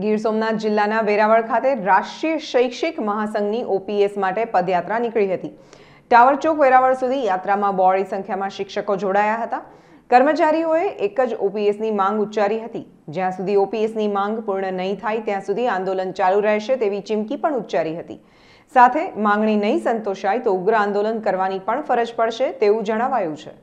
ગીર સોમનાથ જિલ્લાના વેરાવળ ખાતે રાષ્ટ્રીય શૈક્ષિક મહાસંઘની ઓપીએસ માટે પદયાત્રા નીકળી હતી ટાવર ચોક વેરાવળ સુધી યાત્રામાં બોળી સંખ્યામાં શિક્ષકો જોડાયા હતા કર્મચારીઓએ એક જ ઓપીએસની માંગ ઉચ્ચારી હતી જ્યાં સુધી ઓપીએસની માંગ પૂર્ણ નહીં થાય ત્યાં સુધી આંદોલન ચાલુ રહેશે તેવી ચીમકી પણ ઉચ્ચારી હતી સાથે માંગણી નહીં સંતોષાય તો ઉગ્ર આંદોલન કરવાની પણ ફરજ પડશે તેવું જણાવાયું છે